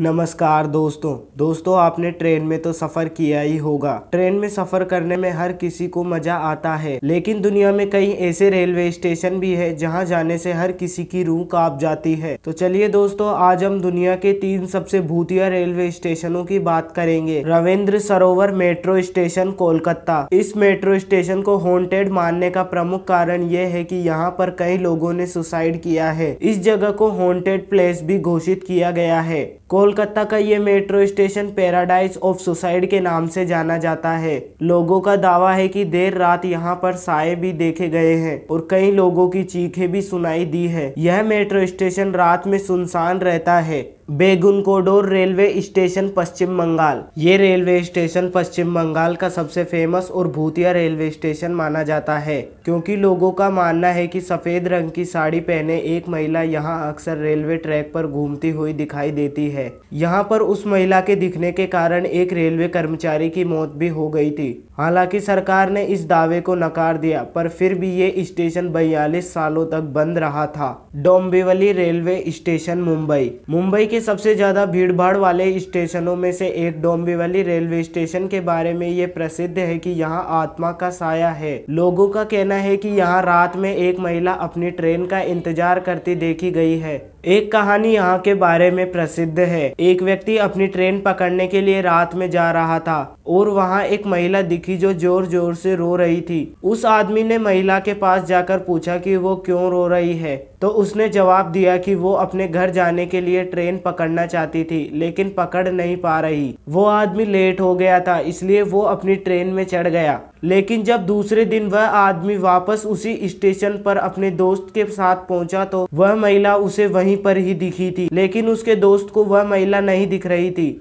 नमस्कार दोस्तों दोस्तों आपने ट्रेन में तो सफ़र किया ही होगा ट्रेन में सफ़र करने में हर किसी को मज़ा आता है लेकिन दुनिया में कई ऐसे रेलवे स्टेशन भी है जहां जाने से हर किसी की रूह कांप जाती है तो चलिए दोस्तों आज हम दुनिया के तीन सबसे भूतिया रेलवे स्टेशनों की बात करेंगे रविंद्र सरोवर मेट्रो स्टेशन कोलकाता इस मेट्रो स्टेशन को हॉन्टेड मानने का प्रमुख कारण ये है की यहाँ पर कई लोगों ने सुसाइड किया है इस जगह को हॉन्टेड प्लेस भी घोषित किया गया है कोलकाता का ये metro station paradise of suicide के नाम से जाना जाता है लोगों का दावा है कि देर रात यहाँ पर साए भी देखे गए हैं और कई लोगों की चीखें भी सुनाई दी है यह मेट्रो स्टेशन रात में सुनसान रहता है बेगुनकोडोर रेलवे स्टेशन पश्चिम बंगाल ये रेलवे स्टेशन पश्चिम बंगाल का सबसे फेमस और भूतिया रेलवे स्टेशन माना जाता है क्योंकि लोगों का मानना है कि सफ़ेद रंग की साड़ी पहने एक महिला यहाँ अक्सर रेलवे ट्रैक पर घूमती हुई दिखाई देती है यहाँ पर उस महिला के दिखने के कारण एक रेलवे कर्मचारी की मौत भी हो गई थी हालांकि सरकार ने इस दावे को नकार दिया पर फिर भी ये स्टेशन बयालीस सालों तक बंद रहा था डोम्बिवली रेलवे स्टेशन मुंबई मुंबई कि सबसे ज़्यादा भीड़भाड़ वाले स्टेशनों में से एक डोंबिवली रेलवे स्टेशन के बारे में ये प्रसिद्ध है कि यहाँ आत्मा का साया है लोगों का कहना है कि यहाँ रात में एक महिला अपनी ट्रेन का इंतजार करती देखी गई है एक कहानी यहाँ के बारे में प्रसिद्ध है एक व्यक्ति अपनी ट्रेन पकड़ने के लिए रात में जा रहा था और वहाँ एक महिला दिखी जो जोर जोर से रो रही थी उस आदमी ने महिला के पास जाकर पूछा कि वो क्यों रो रही है तो उसने जवाब दिया कि वो अपने घर जाने के लिए ट्रेन पकड़ना चाहती थी लेकिन पकड़ नहीं पा रही वो आदमी लेट हो गया था इसलिए वो अपनी ट्रेन में चढ़ गया लेकिन जब दूसरे दिन वह आदमी वापस उसी स्टेशन पर अपने दोस्त के साथ पहुंचा तो वह महिला उसे वही वहीं पर ही दिखी थी लेकिन उसके दोस्त को वह महिला नहीं दिख रही थी